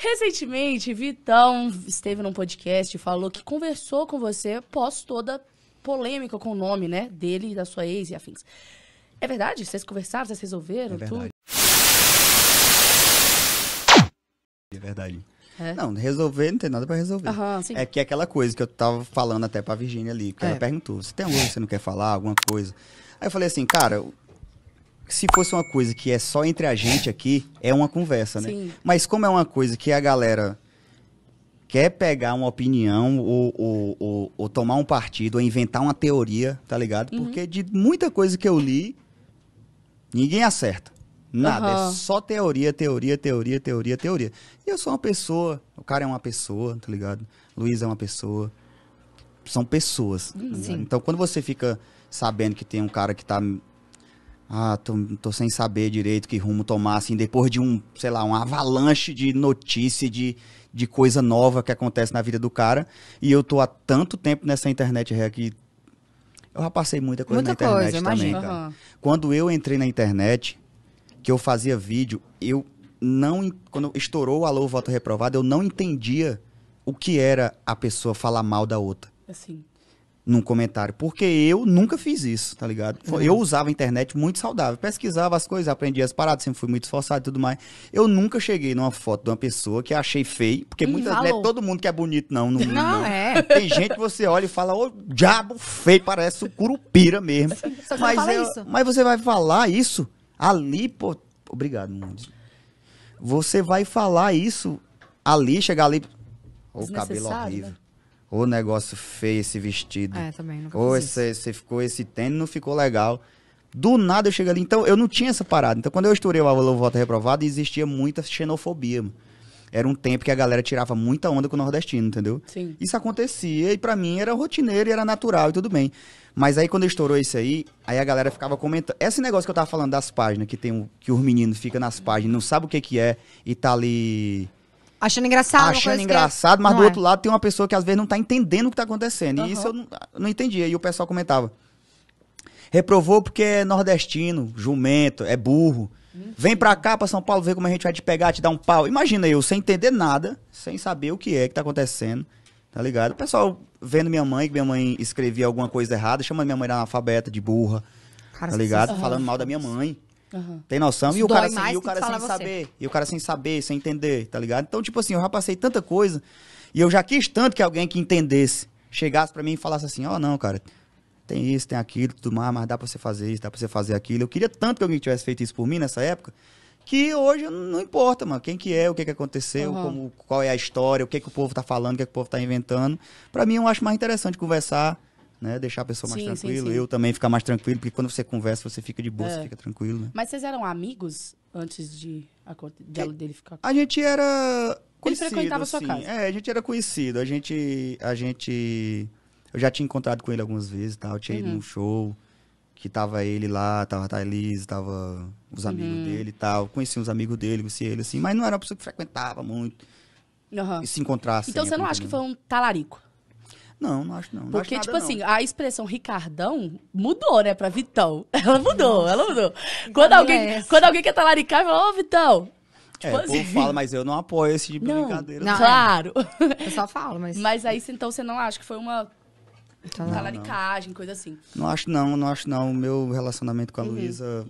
Recentemente, Vitão esteve num podcast e falou que conversou com você pós toda polêmica com o nome, né? Dele, da sua ex e afins. É verdade? Vocês conversaram, vocês resolveram é tudo? É verdade. É? Não, resolver não tem nada para resolver. Uhum, é que é aquela coisa que eu tava falando até pra Virgínia ali, que é. ela perguntou: você tem algo que você não quer falar, alguma coisa? Aí eu falei assim, cara, se fosse uma coisa que é só entre a gente aqui, é uma conversa, né? Sim. Mas como é uma coisa que a galera quer pegar uma opinião ou, ou, ou, ou tomar um partido, ou inventar uma teoria, tá ligado? Uhum. Porque de muita coisa que eu li, ninguém acerta. Nada, uhum. é só teoria, teoria, teoria, teoria, teoria. E eu sou uma pessoa, o cara é uma pessoa, tá ligado? Luiz é uma pessoa. São pessoas. Tá então, quando você fica sabendo que tem um cara que tá ah, tô, tô, sem saber direito que rumo tomar, assim, depois de um, sei lá, um avalanche de notícia, de, de coisa nova que acontece na vida do cara. E eu tô há tanto tempo nessa internet que eu já passei muita coisa muita na coisa, internet também, uhum. Quando eu entrei na internet, que eu fazia vídeo, eu não. Quando estourou o Alô Voto Reprovado, eu não entendia o que era a pessoa falar mal da outra. Assim num comentário, porque eu nunca fiz isso, tá ligado? Uhum. Eu usava a internet muito saudável, pesquisava as coisas, aprendia as paradas, sempre fui muito esforçado e tudo mais. Eu nunca cheguei numa foto de uma pessoa que achei feio, porque muitas não é todo mundo que é bonito, não. Não, não, não. é. Tem gente que você olha e fala, ô diabo feio, parece o curupira mesmo. mas, eu, mas você vai falar isso ali, pô. Obrigado, mundo. Você vai falar isso ali, chegar ali. Ô, cabelo horrível. Né? o negócio feio esse vestido. É, também, nunca Ou esse, esse, ficou esse tênis, não ficou legal. Do nada eu cheguei ali. Então, eu não tinha essa parada. Então, quando eu estourei o Avalor Voto Reprovado, existia muita xenofobia. Mano. Era um tempo que a galera tirava muita onda com o nordestino, entendeu? Sim. Isso acontecia e para mim era rotineiro e era natural e tudo bem. Mas aí quando estourou isso aí, aí a galera ficava comentando. Esse negócio que eu tava falando das páginas, que tem um, que os meninos ficam nas páginas, não sabe o que que é e tá ali Achando engraçado. Achando engraçado, mas não do é. outro lado tem uma pessoa que às vezes não está entendendo o que está acontecendo. Uhum. E isso eu não, não entendia. E o pessoal comentava. Reprovou porque é nordestino, jumento, é burro. Mentira. Vem pra cá, pra São Paulo, ver como a gente vai te pegar, te dar um pau. Imagina eu, sem entender nada, sem saber o que é que tá acontecendo, tá ligado? O pessoal vendo minha mãe, que minha mãe escrevia alguma coisa errada, chamando minha mãe de analfabeta, de burra, Cara, tá ligado? Falando mal da minha mãe. Uhum. Tem noção? e o cara, sem, e o cara sem você. saber. E o cara sem saber, sem entender, tá ligado? Então, tipo assim, eu já passei tanta coisa e eu já quis tanto que alguém que entendesse chegasse para mim e falasse assim: ó, oh, não, cara, tem isso, tem aquilo, tudo mais, mas dá pra você fazer isso, dá pra você fazer aquilo. Eu queria tanto que alguém tivesse feito isso por mim nessa época que hoje não importa, mano, quem que é, o que que aconteceu, uhum. como, qual é a história, o que que o povo tá falando, o que, que o povo tá inventando. Para mim, eu acho mais interessante conversar né? Deixar a pessoa mais tranquila, eu também ficar mais tranquilo, porque quando você conversa, você fica de boa, é. você fica tranquilo, né? Mas vocês eram amigos antes de, de ele, dele ficar? A gente era conhecido, Ele frequentava sua casa? É, a gente era conhecido, a gente, a gente... Eu já tinha encontrado com ele algumas vezes, tá? tinha uhum. ido num show, que tava ele lá, tava a Thaís, tava os amigos uhum. dele e tal. Conheci uns amigos dele, conheci ele assim, mas não era uma pessoa que frequentava muito. Uhum. E se encontrasse. Então você não acha que foi um talarico? Não, não acho não. Porque, não acho tipo assim, a expressão Ricardão mudou, né, pra Vitão. Ela mudou, Nossa. ela mudou. Quando alguém, quando alguém quer talaricar, tá fala, ô, oh, Vitão. É, tipo é, assim. o povo assim. fala, mas eu não apoio esse tipo de brincadeira. Não, é. claro. Eu só falo, mas... Mas aí, então, você não acha que foi uma então, talaricagem, coisa assim? Não acho não, não acho não. O meu relacionamento com a uhum. Luísa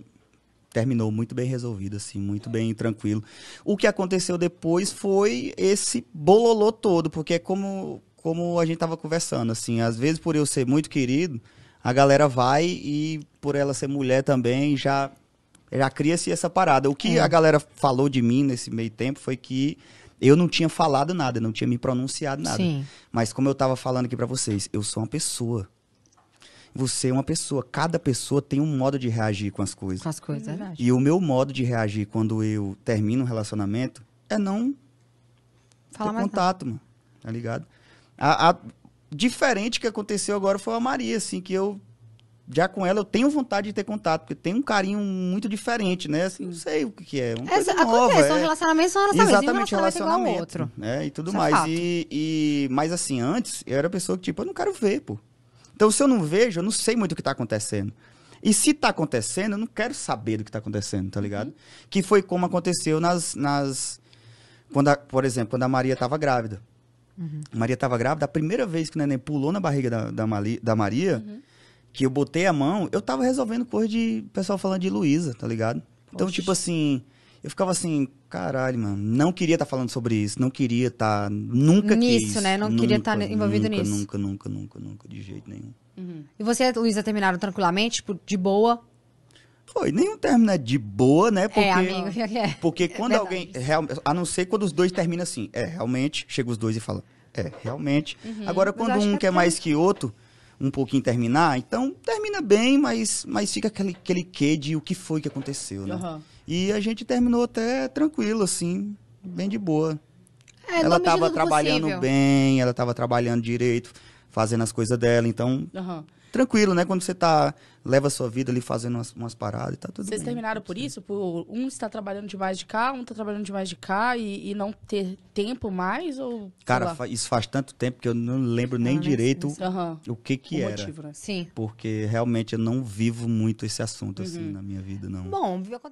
terminou muito bem resolvido, assim, muito bem tranquilo. O que aconteceu depois foi esse bololô todo, porque é como como a gente tava conversando, assim, às vezes por eu ser muito querido, a galera vai e por ela ser mulher também, já já cria-se essa parada. O que é. a galera falou de mim nesse meio tempo foi que eu não tinha falado nada, não tinha me pronunciado nada. Sim. Mas como eu tava falando aqui para vocês, eu sou uma pessoa. Você é uma pessoa. Cada pessoa tem um modo de reagir com as coisas. Com as coisas, é verdade. E o meu modo de reagir quando eu termino um relacionamento é não ter mais contato, nada. mano. Tá ligado? A, a diferente que aconteceu agora foi a Maria, assim, que eu já com ela eu tenho vontade de ter contato, porque tem um carinho muito diferente, né? Assim, não sei o que, que é. Uma é, coisa acontece, nova, é... são relacionamentos, são relacionamentos. Exatamente, um relacionamento, relacionamento outro. Né? E tudo Isso é mais. É e, e, mas assim, antes eu era pessoa que, tipo, eu não quero ver, pô. Então, se eu não vejo, eu não sei muito o que tá acontecendo. E se tá acontecendo, eu não quero saber do que tá acontecendo, tá ligado? Uhum. Que foi como aconteceu nas. nas quando a, por exemplo, quando a Maria tava grávida. Uhum. Maria estava grávida. A primeira vez que o neném pulou na barriga da, da, Mali, da Maria, uhum. que eu botei a mão, eu tava resolvendo coisa de pessoal falando de Luísa, tá ligado? Então, tipo assim, eu ficava assim, caralho, mano, não queria estar tá falando sobre isso, não queria estar. Tá, nunca Nisso, quis, né? Não tá nunca, queria estar tá envolvido nunca, nisso. Nunca, nunca, nunca, nunca, de jeito nenhum. Uhum. E você e a Luísa terminaram tranquilamente, tipo, de boa? Foi, nenhum é de boa, né? É, porque, é, amigo, é. Porque quando é alguém. Real, a não ser quando os dois terminam assim. É, realmente, chega os dois e fala. É, realmente. Uhum. Agora, quando um que é quer mais que outro, um pouquinho terminar, então termina bem, mas, mas fica aquele, aquele quê de o que foi que aconteceu, né? Uhum. E a gente terminou até tranquilo, assim, bem de boa. É, ela estava trabalhando possível. bem, ela estava trabalhando direito, fazendo as coisas dela, então. Uhum. Tranquilo, né? Quando você tá, leva a sua vida ali fazendo umas, umas paradas e tá tudo Vocês bem, terminaram por isso? Por um está trabalhando demais de cá, um está trabalhando demais de cá e, e não ter tempo mais? ou Cara, fa isso faz tanto tempo que eu não lembro nem é direito isso, o que que o era. Motivo, né? Sim. Porque realmente eu não vivo muito esse assunto, assim, uhum. assim, na minha vida, não. Bom, aconteceu.